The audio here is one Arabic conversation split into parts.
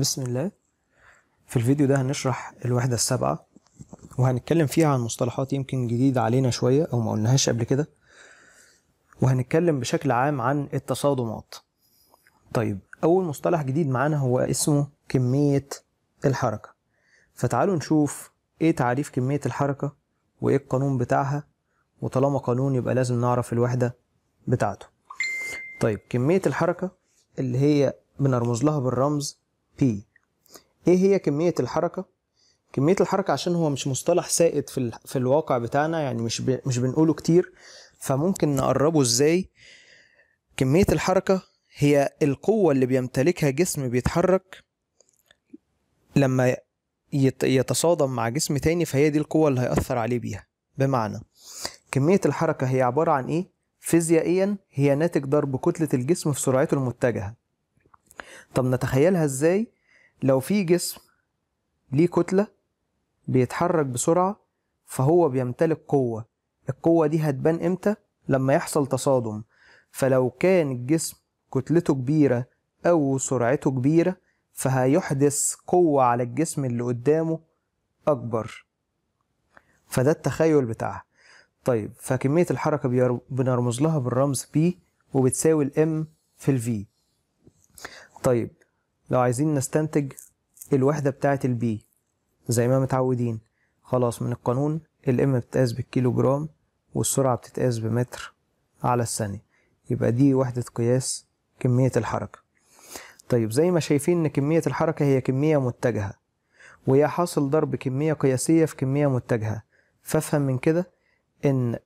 بسم الله في الفيديو ده هنشرح الوحدة السابعة وهنتكلم فيها عن مصطلحات يمكن جديدة علينا شوية أو ما قلناهاش قبل كده وهنتكلم بشكل عام عن التصادمات طيب أول مصطلح جديد معانا هو اسمه كمية الحركة فتعالوا نشوف إيه تعريف كمية الحركة وإيه القانون بتاعها وطالما قانون يبقى لازم نعرف الوحدة بتاعته طيب كمية الحركة اللي هي بنرمز لها بالرمز P ايه هي كمية الحركة؟ كمية الحركة عشان هو مش مصطلح سائد في, ال... في الواقع بتاعنا يعني مش ب... مش بنقوله كتير فممكن نقربه ازاي؟ كمية الحركة هي القوة اللي بيمتلكها جسم بيتحرك لما يت... يتصادم مع جسم تاني فهي دي القوة اللي هيأثر عليه بيها بمعنى كمية الحركة هي عبارة عن ايه؟ فيزيائيا هي ناتج ضرب كتلة الجسم في سرعته المتجهة طب نتخيلها ازاي لو في جسم ليه كتلة بيتحرك بسرعة فهو بيمتلك قوة القوة دي هتبان امتى لما يحصل تصادم فلو كان الجسم كتلته كبيرة أو سرعته كبيرة فهيحدث قوة على الجسم اللي قدامه أكبر فده التخيل بتاعها طيب فكمية الحركة بنرمز لها بالرمز P وبتساوي الام في الفي طيب لو عايزين نستنتج الوحدة بتاعة البي زي ما متعودين خلاص من القانون الام بتتقاس بالكيلو جرام والسرعة بتتقاس بمتر على الثانية يبقى دي وحدة قياس كمية الحركة طيب زي ما شايفين ان كمية الحركة هي كمية متجهة وهي حاصل ضرب كمية قياسية في كمية متجهة فافهم من كده ان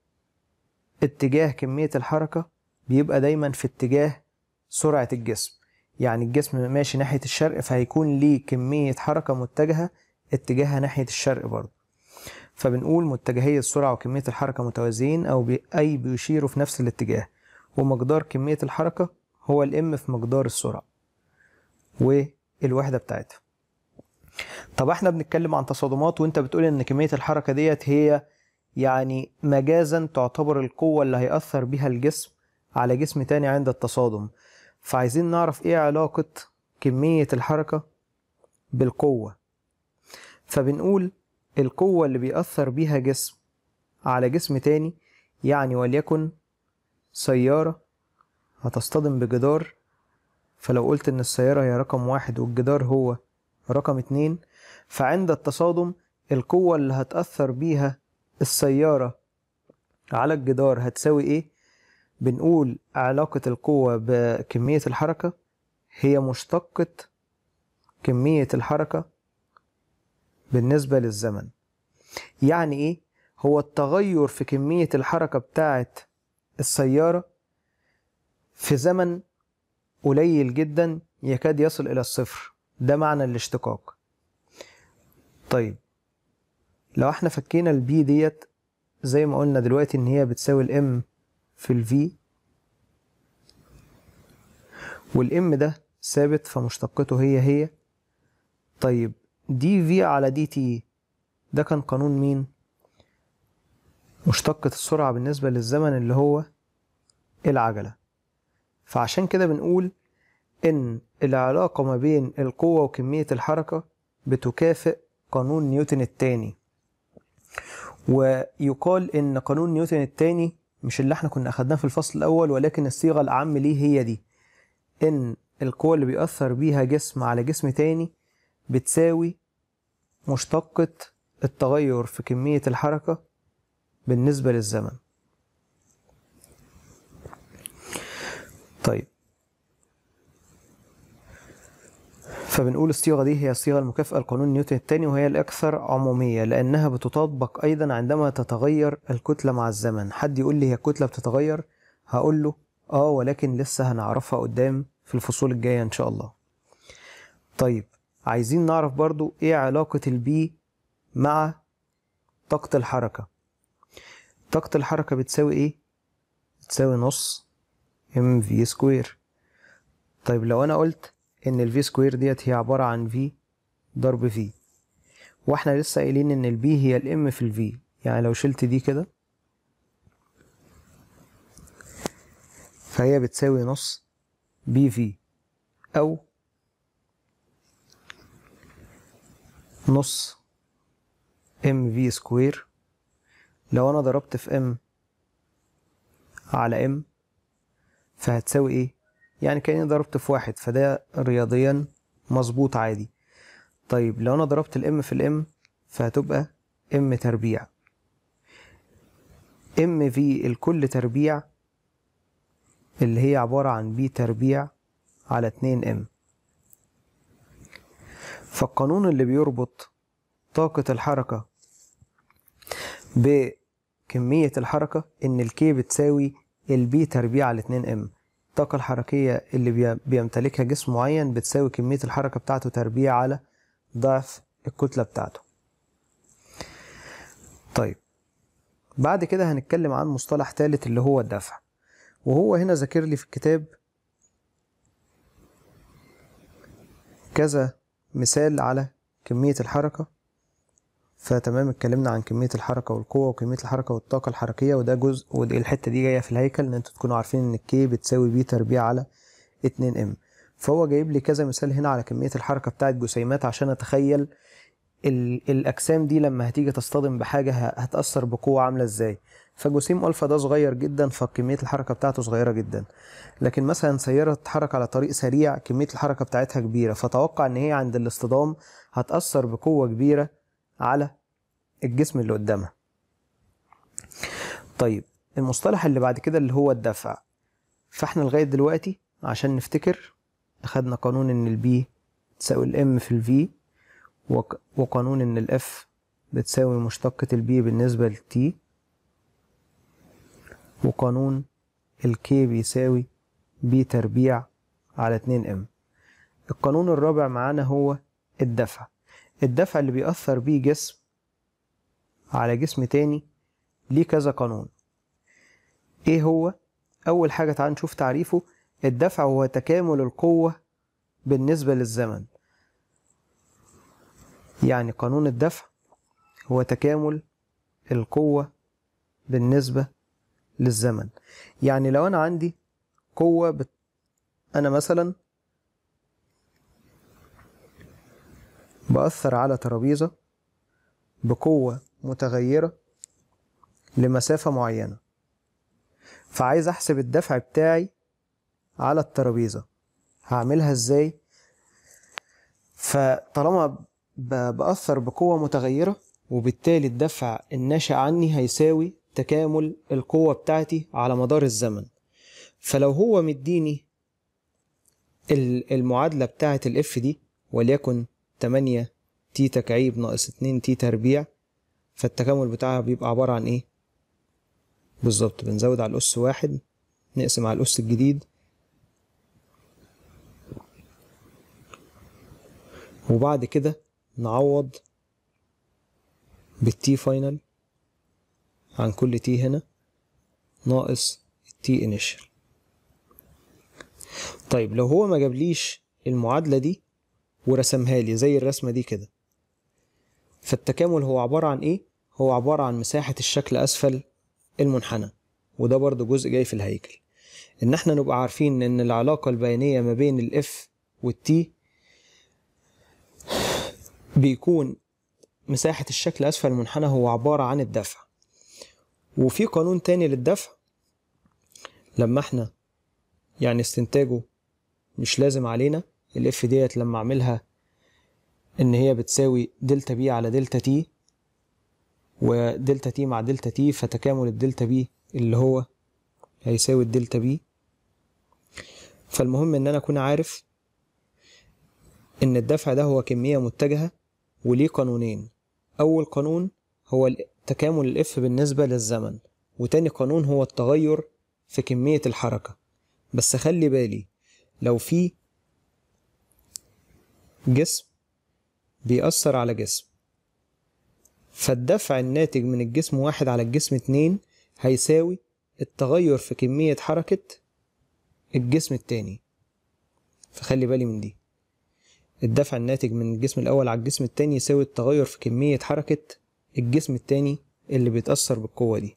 اتجاه كمية الحركة بيبقى دايما في اتجاه سرعة الجسم يعني الجسم ماشي ناحية الشرق فهيكون ليه كمية حركة متجهة اتجاهها ناحية الشرق برضه فبنقول متجهية السرعة وكمية الحركة متوازيين أو بي أي بيشيروا في نفس الاتجاه ومقدار كمية الحركة هو الام في مقدار السرعة والوحدة بتاعتها طب احنا بنتكلم عن تصادمات وانت بتقول ان كمية الحركة ديت هي يعني مجازا تعتبر القوة اللي هيأثر بها الجسم على جسم تاني عند التصادم فعايزين نعرف ايه علاقة كمية الحركة بالقوة فبنقول القوة اللي بيأثر بيها جسم على جسم تاني يعني وليكن سيارة هتصطدم بجدار فلو قلت إن السيارة هي رقم واحد والجدار هو رقم اتنين فعند التصادم القوة اللي هتأثر بيها السيارة على الجدار هتساوي إيه بنقول علاقة القوة بكمية الحركة هي مشتقة كمية الحركة بالنسبة للزمن يعني ايه هو التغير في كمية الحركة بتاعة السيارة في زمن قليل جدا يكاد يصل إلى الصفر ده معنى الاشتقاق طيب لو احنا فكينا البي ديت زي ما قلنا دلوقتي ان هي بتساوي الام في وال M ده ثابت فمشتقته هي هي طيب دي في على دي تي e. ده كان قانون مين مشتقة السرعة بالنسبة للزمن اللي هو العجلة فعشان كده بنقول إن العلاقة ما بين القوة وكمية الحركة بتكافئ قانون نيوتن التاني ويقال إن قانون نيوتن التاني مش اللي احنا كنا اخدناه في الفصل الاول ولكن الصيغه الاعم ليه هي دي ان القوه اللي بيأثر بيها جسم على جسم تاني بتساوي مشتقه التغير في كميه الحركه بالنسبه للزمن فبنقول الصيغه دي هي الصيغه المكافئه لقانون نيوتن الثاني وهي الاكثر عموميه لانها بتطبق ايضا عندما تتغير الكتله مع الزمن حد يقول لي هي الكتله بتتغير هقول له اه ولكن لسه هنعرفها قدام في الفصول الجايه ان شاء الله طيب عايزين نعرف برضو ايه علاقه البي مع طاقه الحركه طاقه الحركه بتساوي ايه بتساوي نص ام في سكوير طيب لو انا قلت ان الفي سكوير ديت هي عبارة عن في ضرب في واحنا لسه قايلين ان البي هي الام في الفي يعني لو شلت دي كده فهي بتساوي نص بي في او نص ام في سكوير لو انا ضربت في ام على ام فهتساوي ايه يعني كأني ضربت في واحد فده رياضيا مظبوط عادي طيب لو أنا ضربت الام في الام فهتبقى ام تربيع ام في الكل تربيع اللي هي عبارة عن بي تربيع على 2 ام فالقانون اللي بيربط طاقة الحركة بكمية الحركة إن الكي بتساوي البي تربيع على 2 ام الطاقة الحركية اللي بيمتلكها جسم معين بتساوي كمية الحركة بتاعته تربيع على ضعف الكتلة بتاعته طيب بعد كده هنتكلم عن مصطلح ثالث اللي هو الدفع وهو هنا ذاكر لي في الكتاب كذا مثال على كمية الحركة فتمام اتكلمنا عن كميه الحركه والقوه وكميه الحركه والطاقه الحركيه وده جزء ودي الحتة دي جايه في الهيكل ان انتوا تكونوا عارفين ان الكي بتساوي بي تربيع على 2 ام فهو جايب لي كذا مثال هنا على كميه الحركه بتاعه جسيمات عشان اتخيل الاجسام دي لما هتيجي تصطدم بحاجه هتاثر بقوه عامله ازاي فجسيم الفا ده صغير جدا فكميه الحركه بتاعته صغيره جدا لكن مثلا سياره تتحرك على طريق سريع كميه الحركه بتاعتها كبيره فتوقع ان هي عند الاصطدام هتاثر بقوه كبيره على الجسم اللي قدامها طيب المصطلح اللي بعد كده اللي هو الدفع فاحنا لغاية دلوقتي عشان نفتكر أخدنا قانون إن البي تساوي الام في الفي وقانون إن الاف بتساوي مشتقة البي بالنسبة للتي وقانون الكي بيساوي بي تربيع على 2 ام القانون الرابع معانا هو الدفع الدفع اللي بيأثر بيه جسم على جسم تاني ليه كذا قانون ايه هو اول حاجة تعال نشوف تعريفه الدفع هو تكامل القوة بالنسبة للزمن يعني قانون الدفع هو تكامل القوة بالنسبة للزمن يعني لو أنا عندي قوة بت... أنا مثلا بأثر على ترابيزة بقوة متغيرة لمسافة معينة فعايز أحسب الدفع بتاعي على الترابيزة هعملها إزاي؟ فطالما بأثر بقوة متغيرة وبالتالي الدفع الناشئ عني هيساوي تكامل القوة بتاعتي على مدار الزمن فلو هو مديني المعادلة بتاعة الاف دي وليكن 8 تي تكعيب ناقص 2 تي تربيع فالتكامل بتاعها بيبقى عبارة عن ايه بالظبط بنزود على الأس واحد نقسم على الأس الجديد وبعد كده نعوض بالتي فاينل عن كل تي هنا ناقص التي انيشال طيب لو هو ما جابليش المعادلة دي ورسمها لي زي الرسمة دي كده فالتكامل هو عبارة عن إيه؟ هو عبارة عن مساحة الشكل أسفل المنحنى وده برضو جزء جاي في الهيكل إن إحنا نبقى عارفين إن العلاقة البيانية ما بين الإف والتي بيكون مساحة الشكل أسفل المنحنى هو عبارة عن الدفع وفي قانون تاني للدفع لما إحنا يعني استنتاجه مش لازم علينا الاف ديت لما اعملها ان هي بتساوي دلتا بي على دلتا تي ودلتا تي مع دلتا تي فتكامل الدلتا بي اللي هو هيساوي الدلتا بي فالمهم ان انا اكون عارف ان الدفع ده هو كمية متجهة وليه قانونين اول قانون هو تكامل الاف بالنسبة للزمن وتاني قانون هو التغير في كمية الحركة بس خلي بالي لو في جسم بيأثر على جسم فالدفع الناتج من الجسم واحد على الجسم اتنين هيساوي التغير في كمية حركة الجسم التاني فخلي بالي من دي الدفع الناتج من الجسم الأول على الجسم التاني يساوي التغير في كمية حركة الجسم التاني اللي بيتأثر بالقوة دي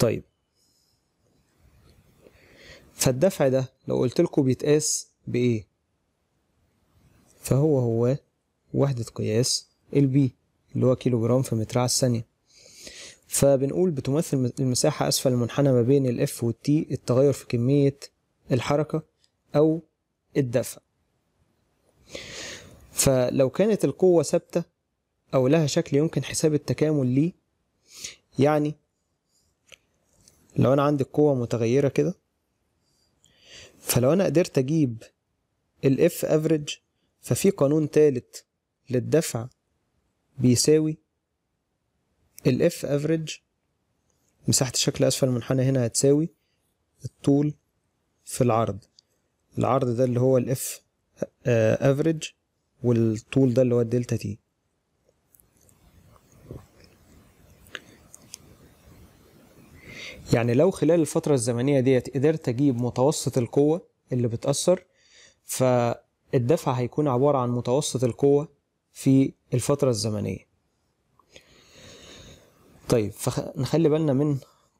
طيب فالدفع ده لو قلت لكم بيتقاس بإيه فهو هو وحدة قياس البي اللي هو كيلو جرام في متر على الثانية فبنقول بتمثل المساحة أسفل المنحنى ما بين الإف والتي التغير في كمية الحركة أو الدفع فلو كانت القوة ثابتة أو لها شكل يمكن حساب التكامل ليه يعني لو أنا عندي القوة متغيرة كده فلو أنا قدرت أجيب الإف أفريج ففي قانون تالت للدفع بيساوي الاف افريج مساحة الشكل أسفل المنحنى هنا هتساوي الطول في العرض العرض ده اللي هو الاف افريج آه، والطول ده اللي هو الدلتا تي يعني لو خلال الفترة الزمنية ديت قدرت أجيب متوسط القوة اللي بتأثر ف الدفع هيكون عبارة عن متوسط القوة في الفترة الزمنية طيب فنخلي بالنا من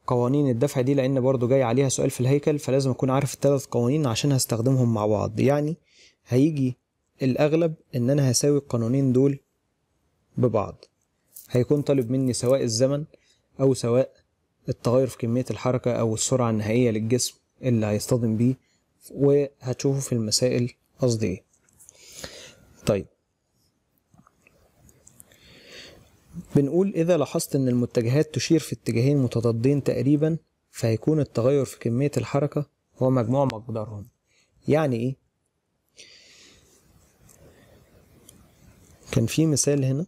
قوانين الدفع دي لأن برضو جاي عليها سؤال في الهيكل فلازم أكون عارف الثلاث قوانين عشان هستخدمهم مع بعض يعني هيجي الأغلب إن أنا هساوي القانونين دول ببعض هيكون طالب مني سواء الزمن أو سواء التغير في كمية الحركة أو السرعة النهائية للجسم اللي هيصطدم بيه وهتشوفه في المسائل قصدي ايه طيب بنقول إذا لاحظت إن المتجهات تشير في اتجاهين متضادين تقريبا فهيكون التغير في كمية الحركة هو مجموع مقدارهم يعني إيه؟ كان في مثال هنا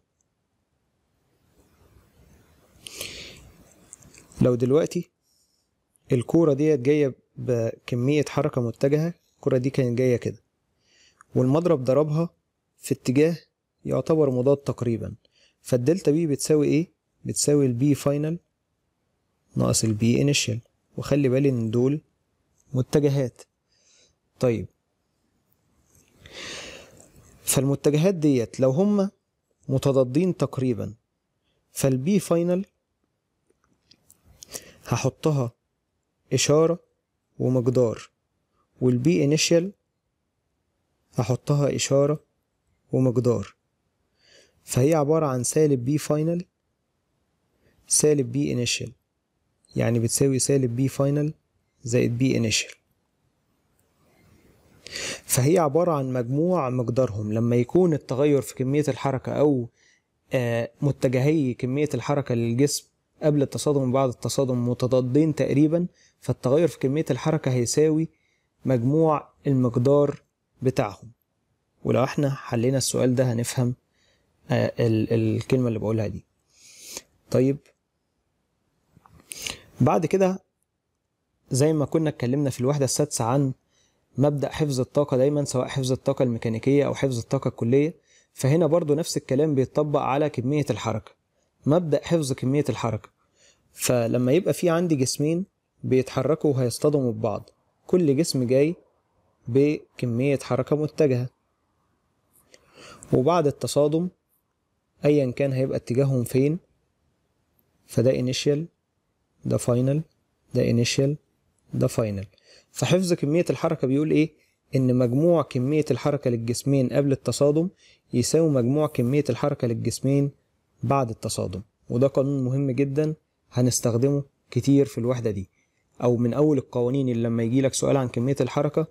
لو دلوقتي الكورة ديت جاية بكمية حركة متجهة الكورة دي كانت جاية كده والمضرب ضربها في اتجاه يعتبر مضاد تقريبا فالدلتا بي بتساوي ايه بتساوي البي فاينل ناقص البي انيشال وخلي بالي ان دول متجهات طيب فالمتجهات ديت لو هما متضادين تقريبا فالبي فاينل هحطها إشارة ومقدار والبي انيشال هحطها إشارة ومقدار فهي عبارة عن سالب بي فاينل سالب بي انيشال يعني بتساوي سالب بي فاينل زائد بي انيشال فهي عبارة عن مجموع مقدارهم لما يكون التغير في كمية الحركة أو آه، متجهي كمية الحركة للجسم قبل التصادم وبعد التصادم متضادين تقريبا فالتغير في كمية الحركة هيساوي مجموع المقدار بتاعهم ولو احنا حلينا السؤال ده هنفهم آه، الكلمة اللي بقولها دي طيب بعد كده زي ما كنا اتكلمنا في الوحدة السادسة عن مبدأ حفظ الطاقة دايما سواء حفظ الطاقة الميكانيكية أو حفظ الطاقة الكلية فهنا برضو نفس الكلام بيتطبق على كمية الحركة مبدأ حفظ كمية الحركة فلما يبقى في عندي جسمين بيتحركوا وهيصطدموا ببعض كل جسم جاي بكمية حركة متجهة وبعد التصادم أيا كان هيبقى اتجاههم فين فده initial ده final ده initial ده final فحفظ كمية الحركة بيقول ايه ان مجموع كمية الحركة للجسمين قبل التصادم يساوي مجموع كمية الحركة للجسمين بعد التصادم وده قانون مهم جدا هنستخدمه كتير في الوحدة دي او من اول القوانين اللي لما يجي لك سؤال عن كمية الحركة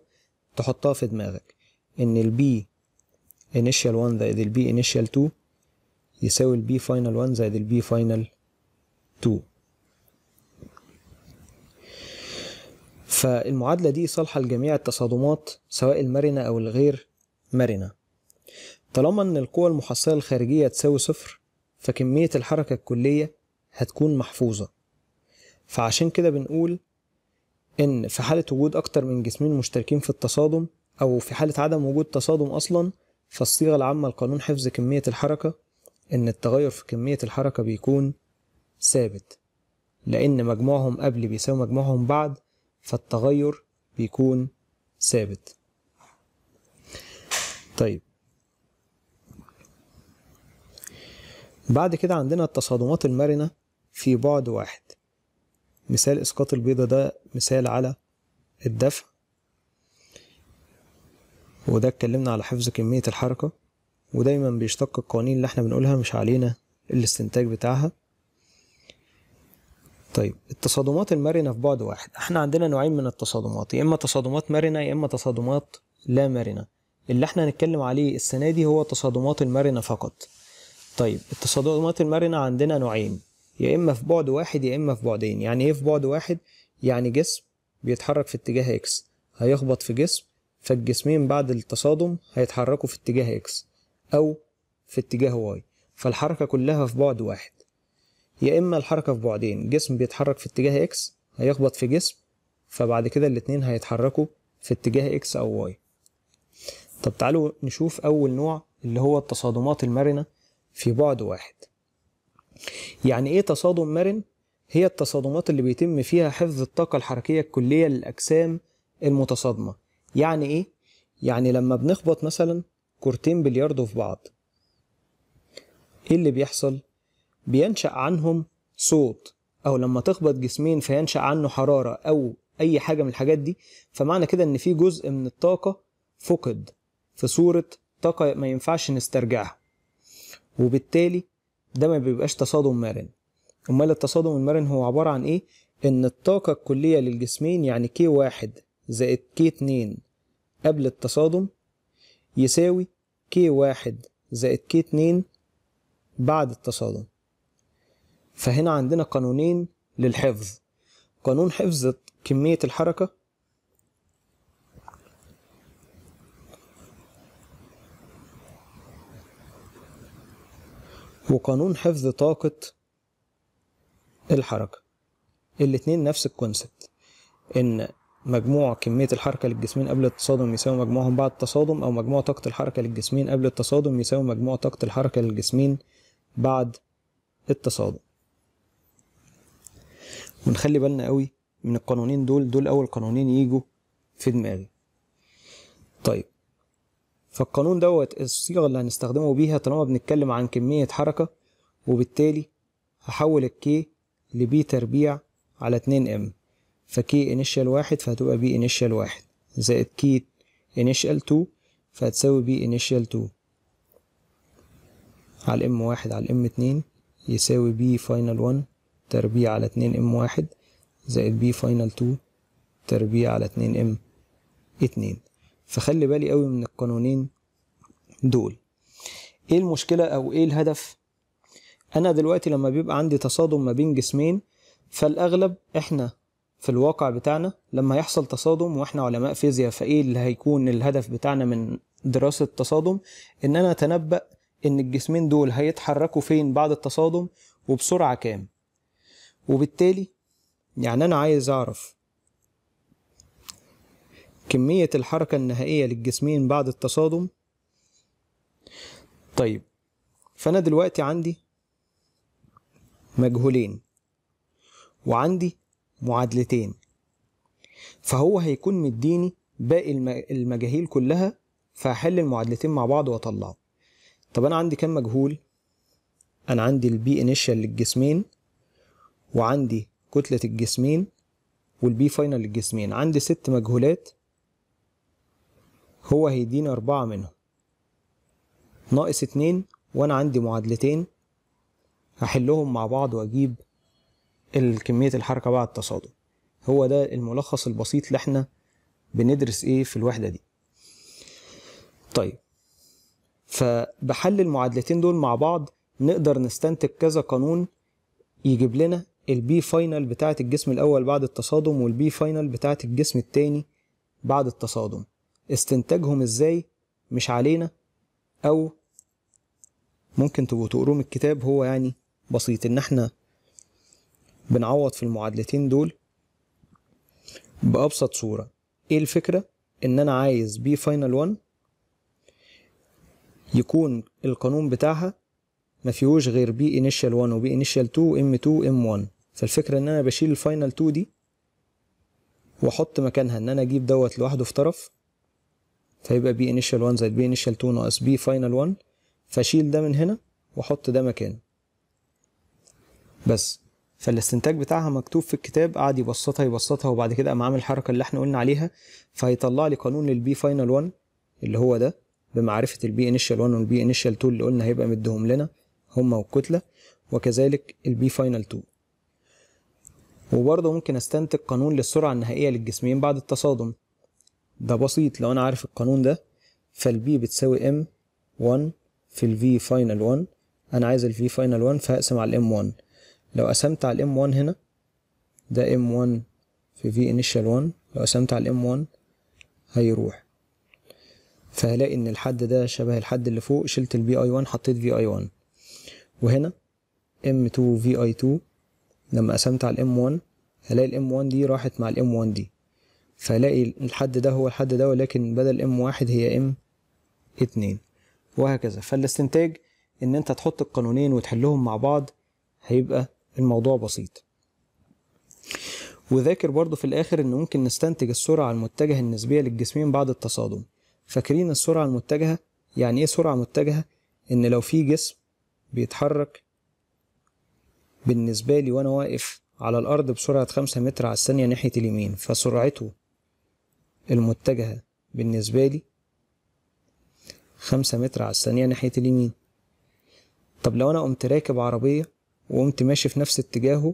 تحطها في دماغك ان البي initial 1 زائد البي initial 2 يساوي البي final 1 زائد البي final 2 فالمعادلة دي صالحة لجميع التصادمات سواء المرنة أو الغير مرنة طالما إن القوة المحصلة الخارجية تساوي صفر فكمية الحركة الكلية هتكون محفوظة فعشان كده بنقول ان في حاله وجود اكتر من جسمين مشتركين في التصادم او في حاله عدم وجود تصادم اصلا فالصيغه العامه لقانون حفظ كميه الحركه ان التغير في كميه الحركه بيكون ثابت لان مجموعهم قبل بيساوي مجموعهم بعد فالتغير بيكون ثابت طيب بعد كده عندنا التصادمات المرنة في بعد واحد مثال اسقاط البيضة ده مثال على الدفع وده اتكلمنا على حفظ كمية الحركة ودايما بيشتق القوانين اللي احنا بنقولها مش علينا الاستنتاج بتاعها طيب التصادمات المرنة في بعد واحد احنا عندنا نوعين من التصادمات يا اما تصادمات مرنة يا اما تصادمات لا مرنة اللي احنا هنتكلم عليه السنة دي هو التصادمات المرنة فقط طيب التصادمات المرنة عندنا نوعين يا اما في بعد واحد يا اما في بعدين يعني ايه في بعد واحد يعني جسم بيتحرك في اتجاه اكس هيخبط في جسم فالجسمين بعد التصادم هيتحركوا في اتجاه اكس او في اتجاه واي فالحركة كلها في بعد واحد يا اما الحركة في بعدين جسم بيتحرك في اتجاه اكس هيخبط في جسم فبعد كده الاتنين هيتحركوا في اتجاه اكس او واي طب تعالوا نشوف اول نوع اللي هو التصادمات المرنة في بعد واحد يعني ايه تصادم مرن هي التصادمات اللي بيتم فيها حفظ الطاقه الحركيه الكليه للاجسام المتصادمه يعني ايه يعني لما بنخبط مثلا كورتين بلياردو في بعض ايه اللي بيحصل بينشا عنهم صوت او لما تخبط جسمين فينشا عنه حراره او اي حاجه من الحاجات دي فمعنى كده ان في جزء من الطاقه فقد في صوره طاقه ما ينفعش نسترجعها وبالتالي ده ما بيبقاش تصادم مرن امال التصادم المرن هو عباره عن ايه ان الطاقه الكليه للجسمين يعني كي واحد زائد كي اتنين قبل التصادم يساوي كي واحد زائد كي اتنين بعد التصادم فهنا عندنا قانونين للحفظ قانون حفظ كمية الحركة وقانون حفظ طاقة الحركة الاتنين نفس الكونسبت ان مجموع كمية الحركة للجسمين قبل التصادم يساوي مجموعهم بعد التصادم او مجموع طاقة الحركة للجسمين قبل التصادم يساوي مجموع طاقة الحركة للجسمين بعد التصادم ونخلي بالنا قوي من القانونين دول دول اول قانونين يجوا في دماغي طيب فالقانون دوت الصيغه اللي هنستخدمه بيها طالما بنتكلم عن كميه حركه وبالتالي هحول الكي لبي تربيع على 2 ام فكي انيشال واحد فهتبقى بي انيشال واحد زائد كي انيشال 2 فهتساوي بي انيشال 2 على الام واحد على الام اتنين يساوي بي فاينل 1 تربيع على 2 ام واحد زائد بي فاينل 2 تربيع على 2 ام اتنين فخلي بالي قوي من القانونين دول ايه المشكلة او ايه الهدف انا دلوقتي لما بيبقى عندي تصادم ما بين جسمين فالاغلب احنا في الواقع بتاعنا لما يحصل تصادم واحنا علماء فيزياء فايه اللي هيكون الهدف بتاعنا من دراسة التصادم ان انا اتنبأ ان الجسمين دول هيتحركوا فين بعد التصادم وبسرعة كام وبالتالي يعني انا عايز اعرف كمية الحركة النهائية للجسمين بعد التصادم طيب فأنا دلوقتي عندي مجهولين وعندي معادلتين فهو هيكون مديني باقي المجاهيل كلها فهحل المعادلتين مع بعض واطلعه طب انا عندي كام مجهول انا عندي البي انيشال للجسمين وعندي كتله الجسمين والبي فاينل للجسمين عندي ست مجهولات هو هيديني أربعة منهم ناقص اتنين وأنا عندي معادلتين هحلهم مع بعض وأجيب الكمية الحركة بعد التصادم هو ده الملخص البسيط اللي احنا بندرس ايه في الوحدة دي طيب فبحل المعادلتين دول مع بعض نقدر نستنتج كذا قانون يجيب لنا البي فاينل بتاعة الجسم الأول بعد التصادم والبي فاينل بتاعة الجسم التاني بعد التصادم استنتاجهم ازاي مش علينا او ممكن تبقوا تقروا من الكتاب هو يعني بسيط ان احنا بنعوض في المعادلتين دول بأبسط صورة ايه الفكرة ان انا عايز بي فاينل 1 يكون القانون بتاعها ما فيهوش غير بي انيشال 1 وبي انيشال 2 وام 2 وام 1 فالفكرة ان انا بشيل الفاينل 2 دي واحط مكانها ان انا اجيب دوت لوحده في طرف فيبقى بي انيشال 1 زائد بي انيشال 2 ناقص بي فاينل 1 فاشيل ده من هنا واحط ده مكانه بس فالاستنتاج بتاعها مكتوب في الكتاب قعد يبسطها يبسطها وبعد كده قام عامل الحركه اللي احنا قلنا عليها فهيطلع لي قانون للبي فاينل 1 اللي هو ده بمعرفه البي انيشال 1 والبي انيشال 2 اللي قلنا هيبقى مديهم لنا هما والكتله وكذلك البي فاينل 2 وبرضه ممكن استنتج قانون للسرعه النهائيه للجسمين بعد التصادم ده بسيط لو انا عارف القانون ده فالبي بتساوي ام 1 في الفي فاينل 1 انا عايز الفي فاينل 1 فهقسم على الام 1 لو قسمت على الام 1 هنا ده ام 1 في في انيشال 1 لو قسمت على الام 1 هيروح فهلاقي ان الحد ده شبه الحد اللي فوق شلت البي اي 1 حطيت في اي 1 وهنا ام 2 في اي 2 لما قسمت على الام 1 هلاقي الام 1 دي راحت مع الام 1 دي فلاقي الحد ده هو الحد ده ولكن بدل ام واحد هي ام اتنين وهكذا فالاستنتاج ان انت تحط القانونين وتحلهم مع بعض هيبقى الموضوع بسيط وذاكر برضو في الاخر ان ممكن نستنتج السرعة المتجهة النسبية للجسمين بعد التصادم فاكرين السرعة المتجهة يعني ايه سرعة متجهة ان لو في جسم بيتحرك بالنسبة لي وانا واقف على الارض بسرعة خمسة متر على الثانية ناحية اليمين فسرعته المتجهة بالنسبة لي خمسة متر على الثانية ناحية اليمين طب لو أنا قمت راكب عربية وقمت ماشي في نفس اتجاهه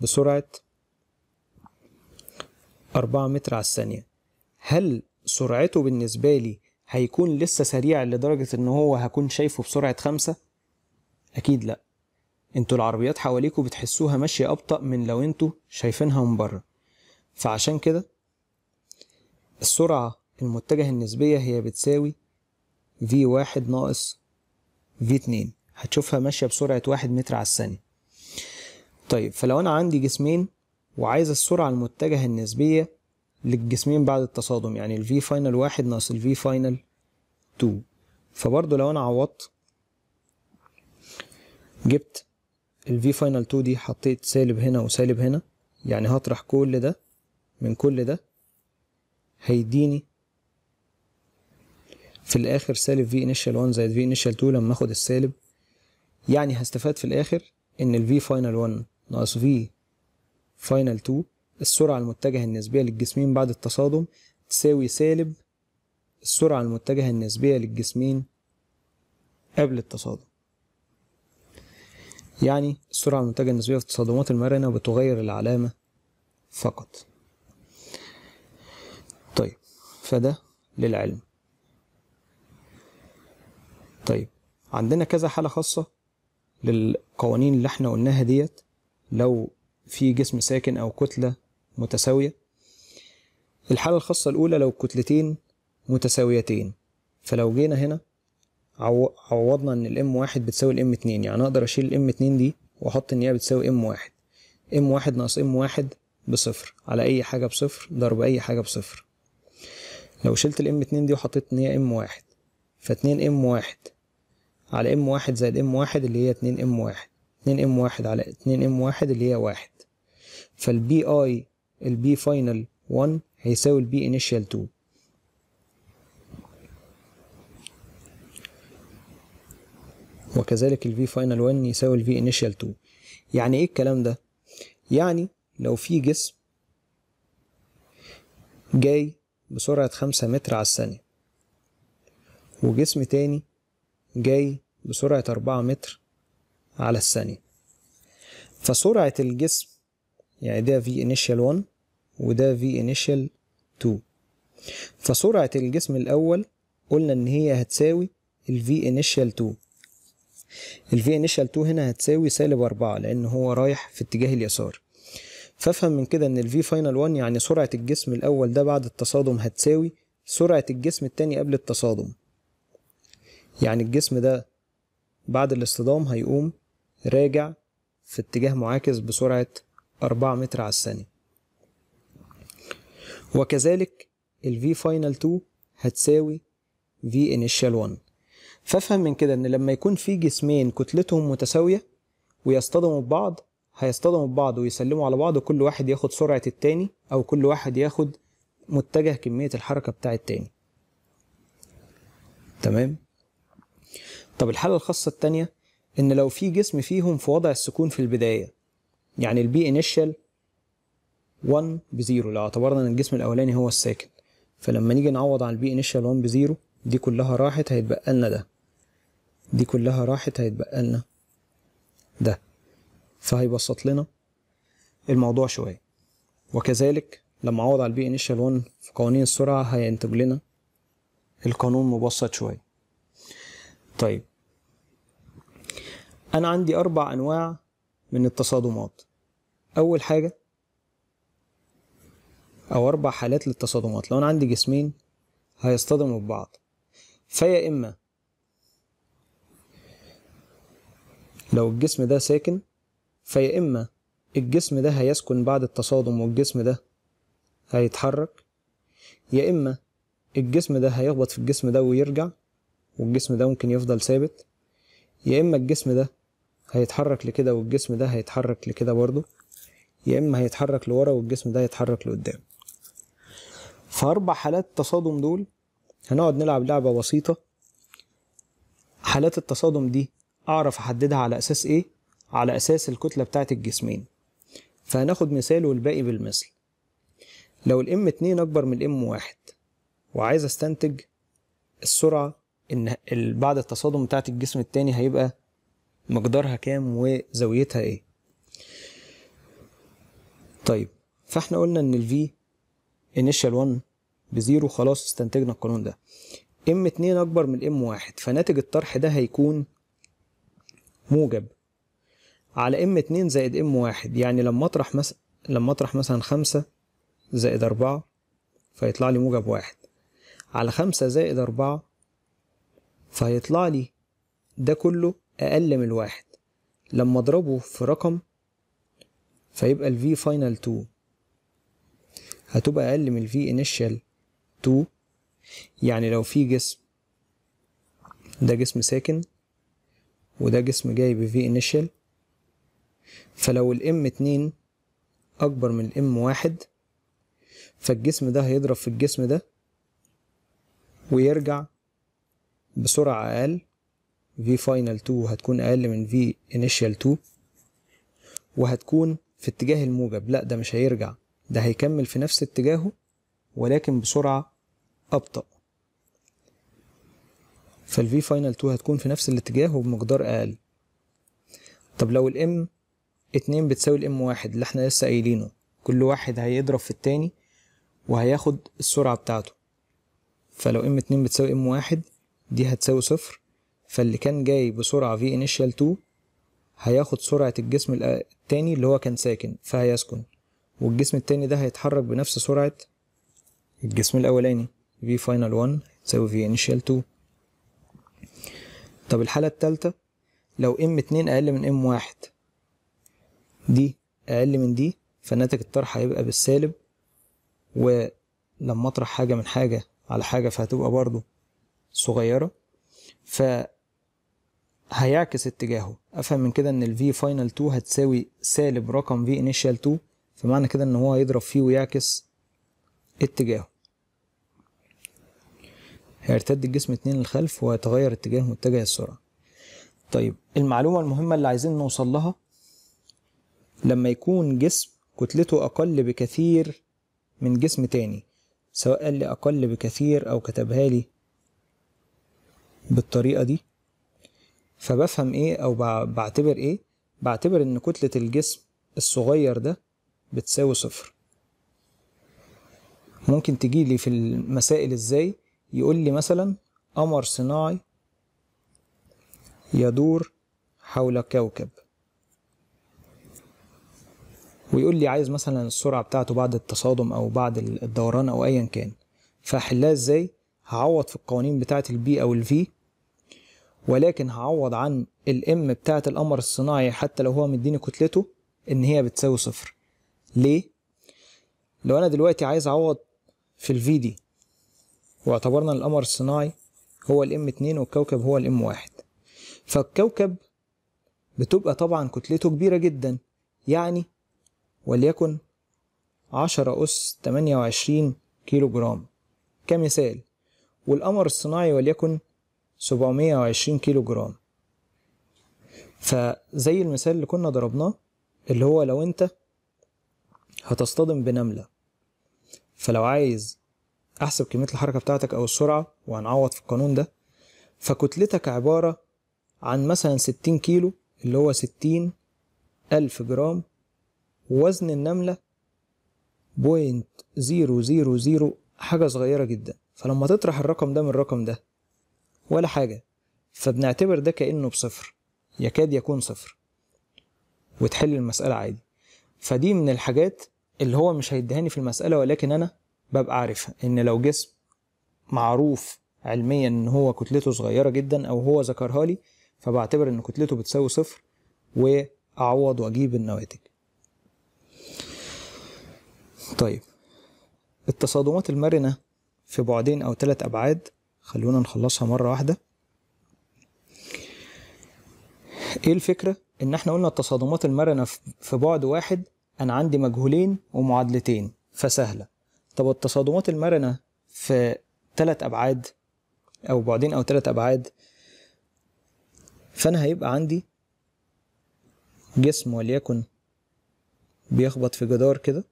بسرعة أربعة متر على الثانية هل سرعته بالنسبة لي هيكون لسه سريع لدرجة إن هو هكون شايفه بسرعة خمسة؟ أكيد لأ انتوا العربيات حواليكوا بتحسوها ماشية أبطأ من لو انتوا شايفينها من بره فعشان كده السرعة المتجهة النسبية هي بتساوي v واحد ناقص v اتنين هتشوفها ماشية بسرعة واحد متر على الثانية طيب فلو أنا عندي جسمين وعايز السرعة المتجهة النسبية للجسمين بعد التصادم يعني ال v final واحد ناقص ال v final تو فبرضه لو أنا عوضت جبت ال v final تو دي حطيت سالب هنا وسالب هنا يعني هطرح كل ده من كل ده هيديني في الاخر سالب في انيشال 1 زائد في انيشال 2 لما اخد السالب يعني هستفاد في الاخر ان الفي فاينل 1 ناقص في فاينل 2 السرعة المتجهة النسبية للجسمين بعد التصادم تساوي سالب السرعة المتجهة النسبية للجسمين قبل التصادم يعني السرعة المتجهة النسبية في التصادمات المرنة بتغير العلامة فقط فده للعلم طيب عندنا كذا حالة خاصة للقوانين اللي احنا قلناها ديت لو في جسم ساكن أو كتلة متساوية الحالة الخاصة الأولى لو الكتلتين متساويتين فلو جينا هنا عوضنا ان الام واحد بتساوي الام اتنين يعني اقدر اشيل الام اتنين دي واحط ان هي بتساوي ام واحد ام واحد ناقص ام واحد بصفر على اي حاجة بصفر ضرب اي حاجة بصفر لو شلت الام 2 دي وحطيت ان هي ام 1 ف 2 ام 1 على ام 1 زائد ام 1 اللي هي 2 ام 1 2 ام 1 على 2 ام 1 اللي هي 1 فالبي اي البي فاينل 1 هيساوي البي انيشال 2 وكذلك الفي فاينل 1 يساوي الفي انيشال 2 يعني ايه الكلام ده يعني لو في جسم جاي بسرعة خمسة متر على الثانية وجسم تاني جاي بسرعة أربعة متر على الثانية فسرعة الجسم يعني ده في initial 1 وده في initial 2 فسرعة الجسم الأول قلنا إن هي هتساوي في initial 2 في initial 2 هنا هتساوي سالب أربعة لأن هو رايح في اتجاه اليسار فافهم من كده ان الفي فاينال 1 يعني سرعة الجسم الاول ده بعد التصادم هتساوي سرعة الجسم التاني قبل التصادم يعني الجسم ده بعد الاصطدام هيقوم راجع في اتجاه معاكس بسرعة 4 متر على الثانية وكذلك الفي فاينل 2 هتساوي في انيشال 1 فافهم من كده ان لما يكون في جسمين كتلتهم متساوية ويصطدموا ببعض هيصطدموا ببعض ويسلموا على بعض وكل واحد ياخد سرعة التاني أو كل واحد ياخد متجه كمية الحركة بتاع التاني تمام طب الحالة الخاصة التانية إن لو في جسم فيهم في وضع السكون في البداية يعني البي انيشال 1 بزيرو لو اعتبرنا إن الجسم الأولاني هو الساكن فلما نيجي نعوض عن البي انيشال 1 بزيرو دي كلها راحت هيتبقى لنا ده دي كلها راحت هيتبقى لنا ده فهيبسط لنا الموضوع شوية وكذلك لما اعوض على البي انيشال إيه 1 في قوانين السرعة هينتج لنا القانون مبسط شوية طيب انا عندي اربع انواع من التصادمات اول حاجة او اربع حالات للتصادمات لو انا عندي جسمين هيصطدموا ببعض فيا اما لو الجسم ده ساكن فيا إما الجسم ده هيسكن بعد التصادم والجسم ده هيتحرك يا إما الجسم ده هيخبط في الجسم ده ويرجع والجسم ده ممكن يفضل ثابت يا إما الجسم ده هيتحرك لكده والجسم ده هيتحرك لكده برضه يا إما هيتحرك لورا والجسم ده هيتحرك لقدام فأربع حالات التصادم دول هنقعد نلعب لعبة بسيطة حالات التصادم دي أعرف أحددها على أساس إيه على أساس الكتلة بتاعة الجسمين فهناخد مثال والباقي بالمثل لو الام 2 أكبر من الام 1 وعايز أستنتج السرعة إن بعد التصادم بتاعة الجسم التاني هيبقى مقدارها كام وزاويتها إيه طيب فاحنا قلنا إن الفي انيشال 1 بزيرو خلاص استنتجنا القانون ده ام 2 اكبر من ام 1 فناتج الطرح ده هيكون موجب على ام اتنين زائد ام واحد يعني لما اطرح مثلا لما اطرح مثلا خمسة زائد أربعة فيطلع لي موجب واحد على خمسة زائد أربعة فهيطلع لي ده كله أقل من الواحد لما أضربه في رقم فيبقى ال v تو هتبقى أقل من ال v تو يعني لو في جسم ده جسم ساكن وده جسم جاي ب v فلو الام اتنين اكبر من الام واحد فالجسم ده هيضرب في الجسم ده ويرجع بسرعة اقل v final 2 هتكون اقل من v initial 2 وهتكون في اتجاه الموجب لا ده مش هيرجع ده هيكمل في نفس اتجاهه ولكن بسرعة أبطأ فالفي فاينل 2 هتكون في نفس الاتجاه وبمقدار أقل طب لو الام اتنين بتساوي الام واحد اللي احنا لسه قايلينه كل واحد هيضرب في التاني وهياخد السرعة بتاعته فلو ام اتنين بتساوي ام واحد دي هتساوي صفر فاللي كان جاي بسرعة في initial 2 هياخد سرعة الجسم التاني اللي هو كان ساكن فهيسكن والجسم التاني ده هيتحرك بنفس سرعة الجسم الأولاني في final 1 تساوي في initial 2 طب الحالة التالتة لو ام اتنين أقل من ام واحد دي اقل من دي فناتج الطرح هيبقى بالسالب ولما اطرح حاجة من حاجة على حاجة فهتبقى برضو صغيرة ف هيعكس اتجاهه افهم من كده ان ال v final 2 هتساوي سالب رقم v initial 2 فمعنى كده ان هو هيضرب فيه ويعكس اتجاهه هيرتد الجسم اتنين للخلف وهيتغير اتجاهه متجه السرعة طيب المعلومة المهمة اللي عايزين نوصل لها لما يكون جسم كتلته أقل بكثير من جسم تاني سواء قال لي أقل بكثير أو كتبها لي بالطريقة دي فبفهم إيه أو بعتبر إيه بعتبر إن كتلة الجسم الصغير ده بتساوي صفر ممكن تجي لي في المسائل إزاي يقول لي مثلا قمر صناعي يدور حول كوكب ويقول لي عايز مثلا السرعه بتاعته بعد التصادم او بعد الدوران او ايا كان فهحلها ازاي هعوض في القوانين بتاعه البي او الفي ولكن هعوض عن الام بتاعه القمر الصناعي حتى لو هو مديني كتلته ان هي بتساوي صفر ليه لو انا دلوقتي عايز اعوض في الفي دي واعتبرنا القمر الصناعي هو الام 2 والكوكب هو الام 1 فالكوكب بتبقى طبعا كتلته كبيرة جدا يعني وليكن عشرة أس تمانية وعشرين كيلو جرام كمثال والقمر الصناعي وليكن سبعمية وعشرين كيلو جرام فزي المثال اللي كنا ضربناه اللي هو لو انت هتصطدم بنملة فلو عايز احسب كمية الحركة بتاعتك او السرعة وهنعوض في القانون ده فكتلتك عبارة عن مثلا ستين كيلو اللي هو ستين ألف جرام وزن النملة بوينت زيرو زيرو زيرو حاجة صغيرة جدا فلما تطرح الرقم ده من الرقم ده ولا حاجة فبنعتبر ده كأنه بصفر يكاد يكون صفر وتحل المسألة عادي فدي من الحاجات اللي هو مش هيدهاني في المسألة ولكن أنا ببقى عارفها إن لو جسم معروف علميا إن هو كتلته صغيرة جدا أو هو ذكرها لي فبعتبر إن كتلته بتساوي صفر وأعوض وأجيب النواتج طيب التصادمات المرنة في بعدين أو ثلاث أبعاد خلونا نخلصها مرة واحدة إيه الفكرة؟ إن إحنا قلنا التصادمات المرنة في بعد واحد أنا عندي مجهولين ومعادلتين فسهلة طب التصادمات المرنة في ثلاث أبعاد أو بعدين أو ثلاث أبعاد فأنا هيبقى عندي جسم وليكن بيخبط في جدار كده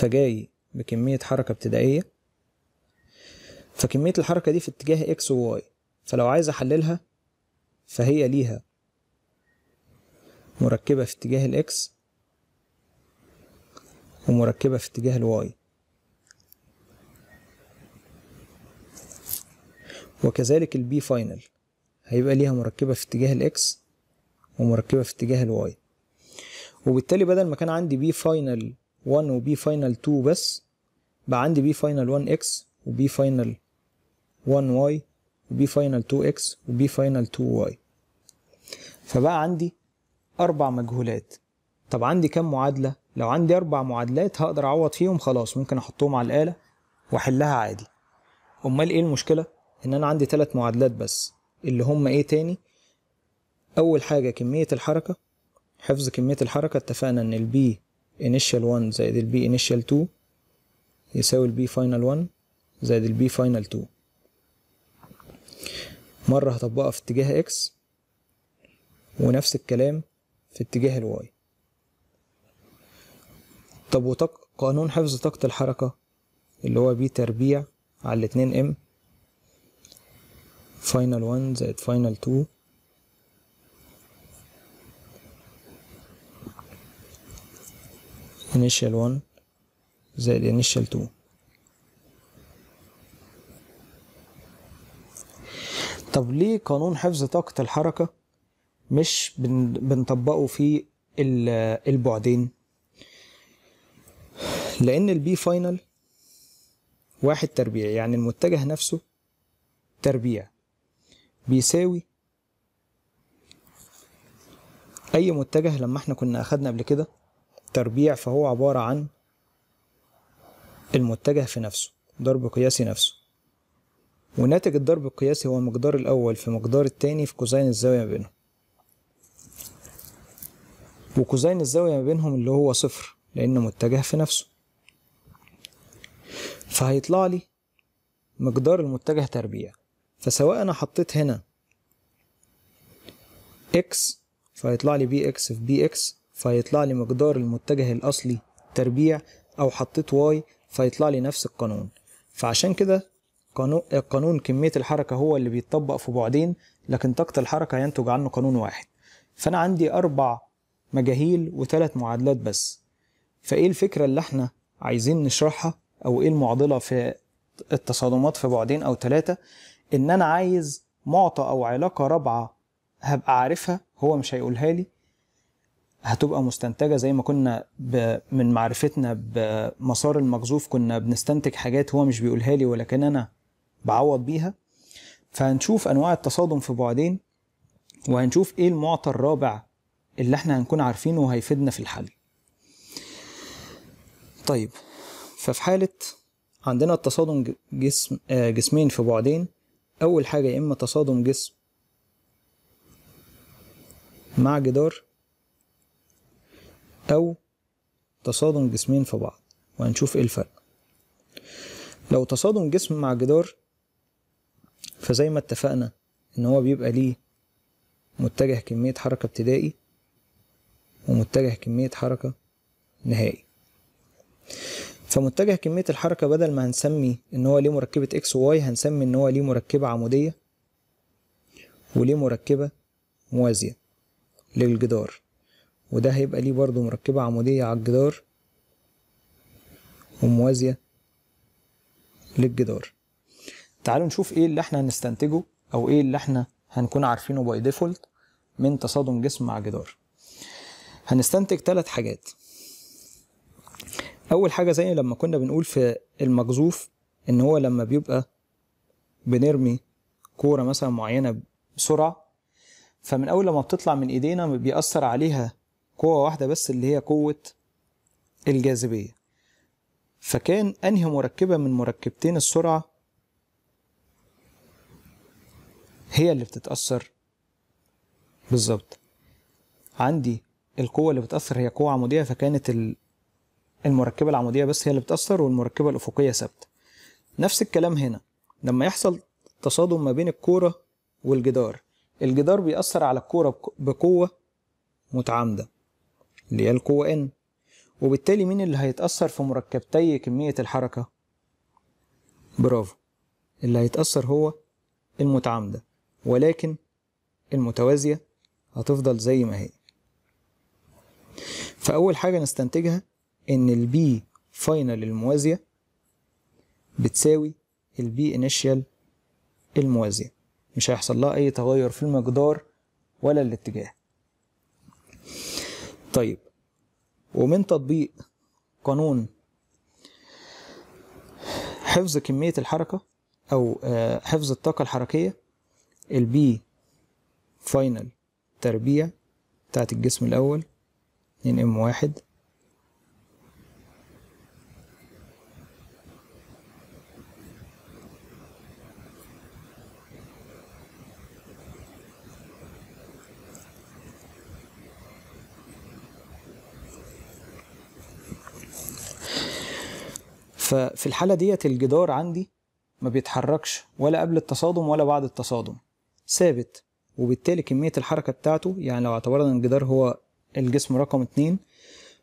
فجاي بكمية حركة ابتدائية فكمية الحركة دي في اتجاه اكس وواي فلو عايز احللها فهي ليها مركبة في اتجاه الاكس ومركبة في اتجاه الواي وكذلك البي فاينل هيبقى ليها مركبة في اتجاه الاكس ومركبة في اتجاه الواي وبالتالي بدل ما كان عندي بي فاينل 1 وبي فاينل 2 بس بقى عندي بي فاينل 1 اكس وبي فاينل 1 واي وبي فاينل 2 اكس وبي فاينل 2 واي فبقى عندي اربع مجهولات طب عندي كام معادله لو عندي اربع معادلات هقدر اعوض فيهم خلاص ممكن احطهم على الاله واحلها عادي امال ايه المشكله ان انا عندي ثلاث معادلات بس اللي هم ايه تاني اول حاجه كميه الحركه حفظ كميه الحركه اتفقنا ان البي initial 1 زائد البي initial 2 يساوي البي final 1 زائد البي final 2 مرة هطبقها في اتجاه x ونفس الكلام في اتجاه الواي طب وطق قانون حفظ طاقة الحركة اللي هو بي تربيع على الاتنين ام final 1 زائد final 2 initial 1 زائد initial 2 طب ليه قانون حفظ طاقة الحركة مش بنطبقه في البعدين لأن البي فاينل واحد تربيع يعني المتجه نفسه تربيع بيساوي أي متجه لما احنا كنا أخدنا قبل كده تربيع فهو عبارة عن المتجه في نفسه ضرب قياسي نفسه وناتج الضرب القياسي هو مقدار الأول في مقدار التاني في كوزين الزاوية ما بينهم وكوزين الزاوية ما بينهم اللي هو صفر لأن متجه في نفسه فهيطلع لي مقدار المتجه تربيع فسواء أنا حطيت هنا x فهيطلع لي بي اكس في بي اكس فيطلع لي مقدار المتجه الأصلي تربيع أو حطيت واي فيطلع لي نفس القانون فعشان كده قانون كمية الحركة هو اللي بيتطبق في بعدين لكن طاقة الحركة ينتج عنه قانون واحد فأنا عندي أربع مجاهيل وثلاث معادلات بس فإيه الفكرة اللي احنا عايزين نشرحها أو إيه المعضلة في التصادمات في بعدين أو ثلاثة إن أنا عايز معطى أو علاقة رابعة هبقى عارفها هو مش هيقولها لي هتبقى مستنتجه زي ما كنا ب... من معرفتنا بمسار المقذوف كنا بنستنتج حاجات هو مش بيقولها لي ولكن انا بعوض بيها فهنشوف انواع التصادم في بعدين وهنشوف ايه المعطى الرابع اللي احنا هنكون عارفينه وهيفيدنا في الحل طيب ففي حالة عندنا التصادم جسم آه، جسمين في بعدين أول حاجة يا إما تصادم جسم مع جدار أو تصادم جسمين في بعض وهنشوف ايه الفرق لو تصادم جسم مع جدار فزي ما اتفقنا ان هو بيبقى ليه متجه كمية حركة ابتدائي ومتجه كمية حركة نهائي فمتجه كمية الحركة بدل ما هنسمي ان هو ليه مركبة اكس وواي هنسمي ان هو ليه مركبة عمودية وليه مركبة موازية للجدار وده هيبقى ليه برضو مركبة عمودية على الجدار وموازية للجدار تعالوا نشوف ايه اللي احنا هنستنتجه او ايه اللي احنا هنكون عارفينه باي ديفولت من تصادم جسم مع جدار هنستنتج ثلاث حاجات اول حاجة زي لما كنا بنقول في المجزوف ان هو لما بيبقى بنرمي كورة مثلا معينة بسرعة فمن اول لما بتطلع من ايدينا بيأثر عليها قوة واحدة بس اللي هي قوة الجاذبية فكان أنهي مركبة من مركبتين السرعة هي اللي بتتأثر بالظبط عندي القوة اللي بتأثر هي قوة عمودية فكانت المركبة العمودية بس هي اللي بتأثر والمركبة الأفقية ثابتة نفس الكلام هنا لما يحصل تصادم ما بين الكورة والجدار الجدار بيأثر على الكورة بقوة متعامدة اللي هي القوة N وبالتالي مين اللي هيتأثر في مركبتي كمية الحركة؟ برافو اللي هيتأثر هو المتعامدة ولكن المتوازية هتفضل زي ما هي فأول حاجة نستنتجها إن البي فاينل الموازية بتساوي البي انيشيال الموازية مش هيحصل لها أي تغير في المقدار ولا الاتجاه طيب ومن تطبيق قانون حفظ كمية الحركة أو آه، حفظ الطاقة الحركية البي فاينل تربيع بتاعت الجسم الأول 2 ام واحد ففي الحالة ديت الجدار عندي ما بيتحركش ولا قبل التصادم ولا بعد التصادم ثابت وبالتالي كمية الحركة بتاعته يعني لو اعتبرنا ان الجدار هو الجسم رقم اتنين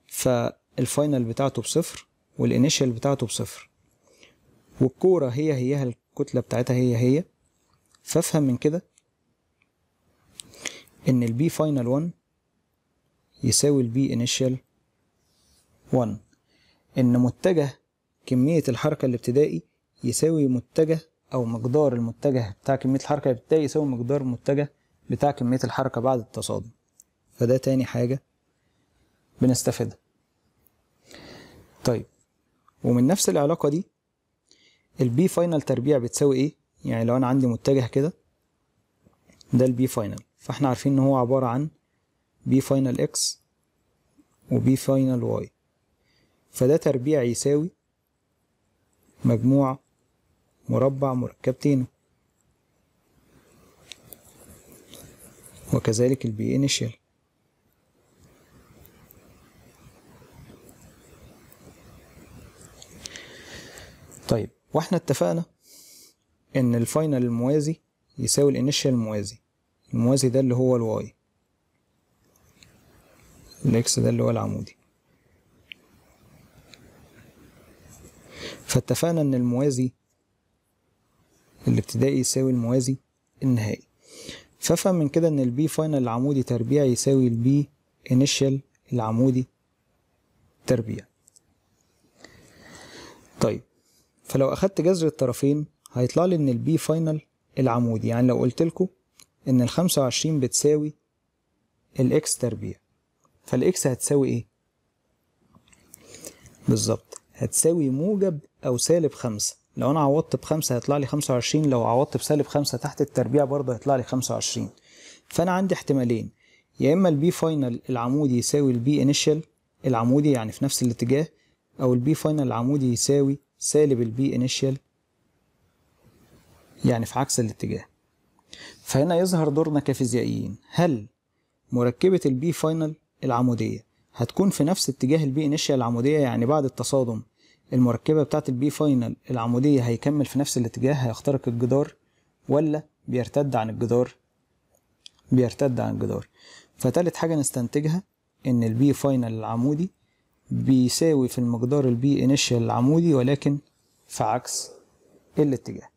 فالفاينل بتاعته بصفر والانيشال بتاعته بصفر والكورة هي هي الكتلة بتاعتها هي هي فافهم من كده ان البي فاينل 1 يساوي البي انيشال 1 ان متجه كمية الحركة الابتدائي يساوي متجه أو مقدار المتجه بتاع كمية الحركة الابتدائي يساوي مقدار المتجه بتاع كمية الحركة بعد التصادم فده تاني حاجة بنستفيدها طيب ومن نفس العلاقة دي البي فاينل تربيع بتساوي ايه يعني لو انا عندي متجه كده ده البي فاينل فاحنا عارفين ان هو عبارة عن بي فاينل اكس وبي فاينل واي فده تربيع يساوي مجموع مربع مركبتين وكذلك البي انيشال طيب واحنا اتفقنا ان الفاينل الموازي يساوي الانيشال الموازي الموازي ده اللي هو الواي الاكس ده اللي هو العمودي فاتفقنا ان الموازي الابتدائي يساوي الموازي النهائي فافهم من كده ان البي فاينل العمودي تربيع يساوي البي انيشال العمودي تربيع طيب فلو اخدت جذر الطرفين هيطلع لي ان البي فاينل العمودي يعني لو قلت لكم ان ال 25 بتساوي الاكس تربيع فالاكس هتساوي ايه بالظبط هتساوي موجب أو سالب خمسة لو أنا عوضت بخمسة هيطلع لي خمسة وعشرين لو عوضت بسالب خمسة تحت التربيع برضه هيطلع لي خمسة وعشرين فأنا عندي احتمالين يا إما البي فاينل العمودي يساوي البي انيشال العمودي يعني في نفس الاتجاه أو البي فاينل العمودي يساوي سالب البي انيشال يعني في عكس الاتجاه فهنا يظهر دورنا كفيزيائيين هل مركبة البي فاينل العمودية هتكون في نفس اتجاه البي انيشال العمودية يعني بعد التصادم المركبة بتاعت البي فاينل العمودية هيكمل في نفس الاتجاه هيخترق الجدار ولا بيرتد عن الجدار بيرتد عن الجدار فتالت حاجة نستنتجها إن البي فاينل العمودي بيساوي في المقدار البي انيشال العمودي ولكن في عكس الاتجاه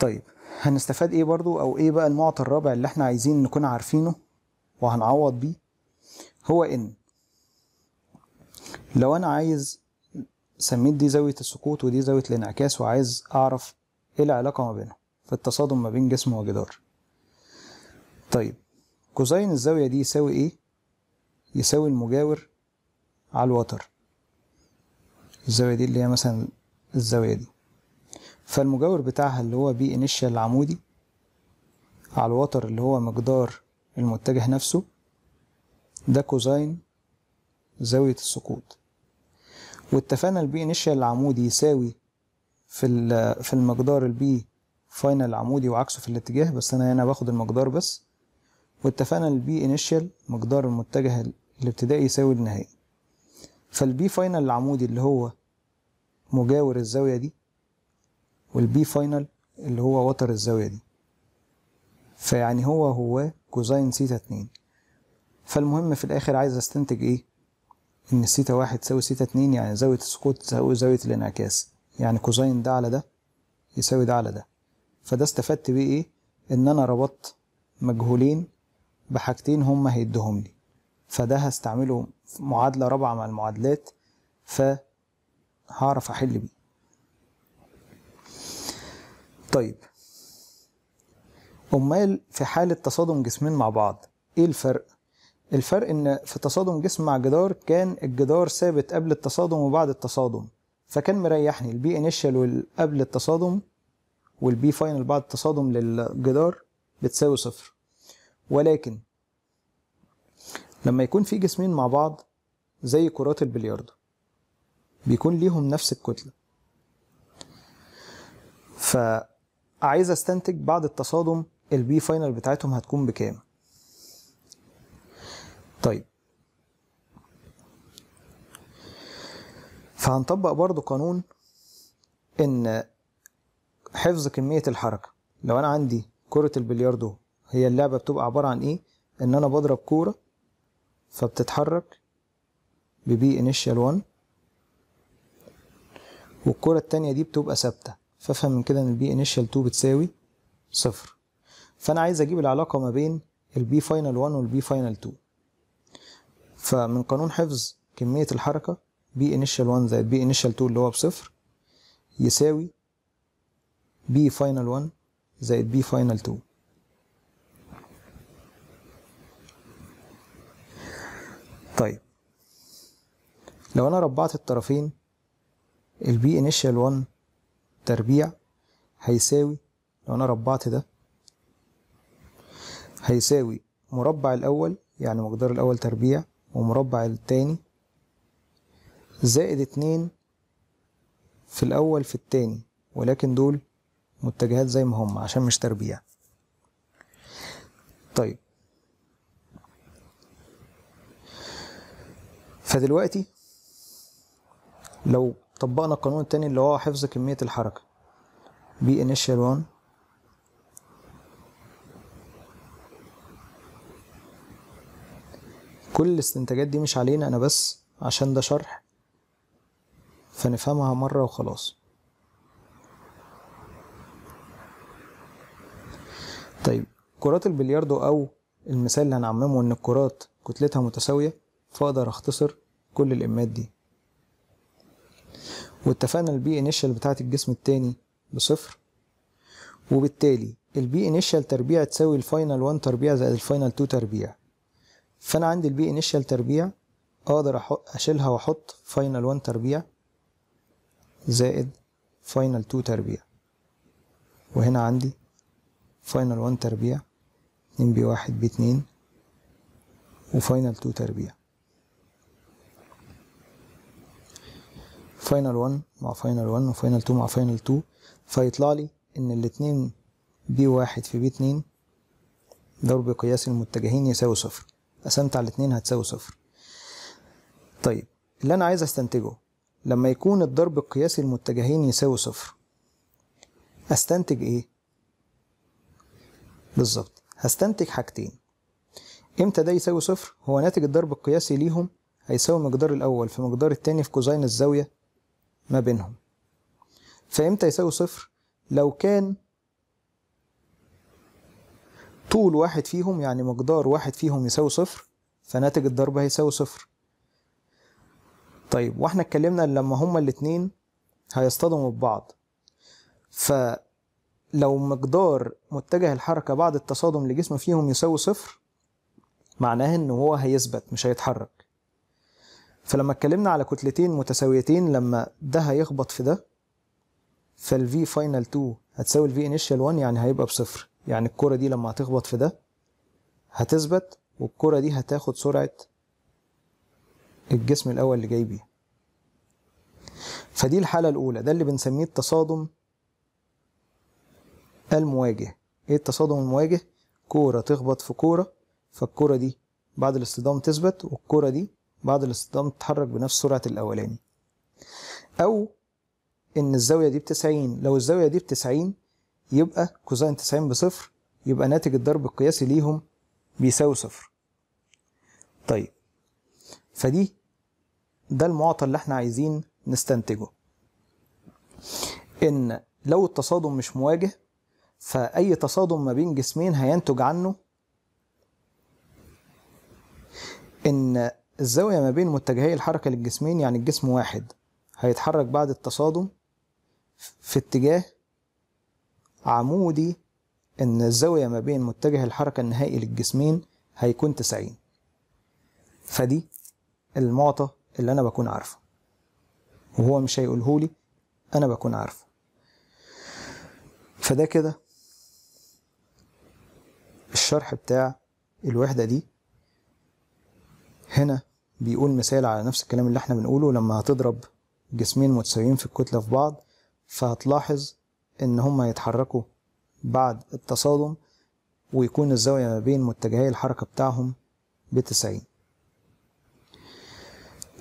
طيب هنستفاد ايه برضو او ايه بقى المعطى الرابع اللي احنا عايزين نكون عارفينه وهنعوض بيه هو ان لو انا عايز سميت دي زاوية السقوط ودي زاوية الانعكاس وعايز اعرف ايه العلاقة ما بينهم في التصادم ما بين جسم وجدار طيب كوزين الزاوية دي يساوي ايه يساوي المجاور على الوتر الزاوية دي اللي هي مثلا الزاوية دي فالمجاور بتاعها اللي هو بي انيشال العمودي على الوتر اللي هو مقدار المتجه نفسه ده كوزين زاوية السقوط واتفقنا البي انيشال العمودي يساوي في في المقدار البي فاينل العمودي وعكسه في الاتجاه بس انا هنا باخد المقدار بس واتفقنا البي انيشال مقدار المتجه الابتدائي يساوي النهائي فالبي فاينل العمودي اللي هو مجاور الزاوية دي والبي فاينل اللي هو وتر الزاوية دي فيعني هو هو كوزين سيتا اتنين فالمهم في الآخر عايز استنتج ايه ان سيتا واحد تساوي سيتا اتنين يعني زاوية السقوط تساوي زاوية الانعكاس يعني كوزين ده على ده يساوي ده على ده فده استفدت بيه ايه ان انا ربطت مجهولين بحاجتين هما هيدهم لي فده هستعمله في معادلة رابعة مع المعادلات فهعرف احل بيه طيب امال في حالة تصادم جسمين مع بعض ايه الفرق الفرق ان في تصادم جسم مع جدار كان الجدار ثابت قبل التصادم وبعد التصادم فكان مريحني البي انيشال قبل التصادم والبي فاينل بعد التصادم للجدار بتساوي صفر ولكن لما يكون في جسمين مع بعض زي كرات البلياردو بيكون ليهم نفس الكتله فعايز استنتج بعد التصادم البي فاينل بتاعتهم هتكون بكام طيب فهنطبق برضو قانون ان حفظ كمية الحركة لو انا عندي كرة البلياردو هي اللعبة بتبقى عبارة عن ايه ان انا بضرب كورة فبتتحرك ببي انيشال 1 والكرة التانية دي بتبقى ثابتة فافهم من كده ان البي انيشال 2 بتساوي صفر فانا عايز اجيب العلاقة ما بين البي فاينل 1 والبي فاينل 2 فمن قانون حفظ كمية الحركة بي انيشال 1 زائد بي انيشال 2 اللي هو بصفر يساوي بي فاينل 1 زائد بي فاينل 2 طيب لو انا ربعت الطرفين البي انيشال 1 تربيع هيساوي لو انا ربعت ده هيساوي مربع الاول يعني مقدار الاول تربيع ومربع التاني زائد اتنين في الأول في التاني ولكن دول متجهات زي ما هم عشان مش تربيع طيب فدلوقتي لو طبقنا القانون التاني اللي هو حفظ كمية الحركة بي initial 1 كل الاستنتاجات دي مش علينا انا بس عشان ده شرح فنفهمها مرة وخلاص طيب كرات البلياردو او المثال اللي هنعممه ان الكرات كتلتها متساوية فاقدر اختصر كل الامات دي واتفقنا البي انيشال بتاعة الجسم التاني بصفر وبالتالي البي انيشال تربيع تساوي الفاينل 1 تربيع زائد الفاينل 2 تربيع فانا عندي البي انيشال تربيع اقدر اشيلها واحط فاينل 1 تربيع زائد فاينل 2 تربيع وهنا عندي فاينل 1 تربيع 2 بي 1 بي 2 وفاينل 2 تربيع فاينل 1 مع فاينل 1 وفاينل 2 مع فاينل 2 فيطلع لي ان الاتنين بي واحد في بي اتنين ضرب قياس المتجهين يساوي صفر قسمت على اتنين هتساوي صفر طيب اللي انا عايز استنتجه لما يكون الضرب القياسي للمتجهين يساوي صفر استنتج ايه بالظبط هستنتج حاجتين امتى ده يساوي صفر هو ناتج الضرب القياسي ليهم هيساوي مقدار الاول في مقدار التاني في كوزين الزاويه ما بينهم فامتى يساوي صفر لو كان طول واحد فيهم يعني مقدار واحد فيهم يساوي صفر فناتج الضرب هيساوي صفر طيب واحنا اتكلمنا لما هما الاتنين هيصطدموا ببعض فلو مقدار متجه الحركة بعد التصادم لجسم فيهم يساوي صفر معناه ان هو هيثبت مش هيتحرك فلما اتكلمنا على كتلتين متساويتين لما ده هيخبط في ده فالفي فاينل 2 هتساوي الفي انيشال 1 يعني هيبقى بصفر يعني الكرة دي لما هتخبط في ده هتثبت والكرة دي هتاخد سرعة الجسم الأول اللي جاي بيه فدي الحالة الأولى ده اللي بنسميه التصادم المواجه إيه التصادم المواجه؟ كورة تخبط في كورة فالكورة دي بعد الاصطدام تثبت والكورة دي بعد الاصطدام تتحرك بنفس سرعة الأولاني أو إن الزاوية دي بتسعين لو الزاوية دي بتسعين يبقى كوزين 90 بصفر يبقى ناتج الضرب القياسي ليهم بيساوي صفر طيب فدي ده المعطى اللي احنا عايزين نستنتجه ان لو التصادم مش مواجه فأي تصادم ما بين جسمين هينتج عنه إن الزاوية ما بين متجهي الحركة للجسمين يعني الجسم واحد هيتحرك بعد التصادم في اتجاه عمودي ان الزاوية ما بين متجه الحركة النهائي للجسمين هيكون 90 فدي المعطى اللي انا بكون عارفه وهو مش هيقولهولي انا بكون عارفه فده كده الشرح بتاع الوحدة دي هنا بيقول مثال على نفس الكلام اللي احنا بنقوله لما هتضرب جسمين متساويين في الكتلة في بعض فهتلاحظ ان هم يتحركوا بعد التصادم ويكون الزاوية ما بين متجهي الحركة بتاعهم بتسعين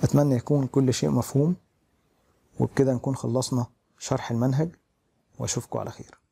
أتمنى يكون كل شيء مفهوم وبكده نكون خلصنا شرح المنهج وأشوفكم على خير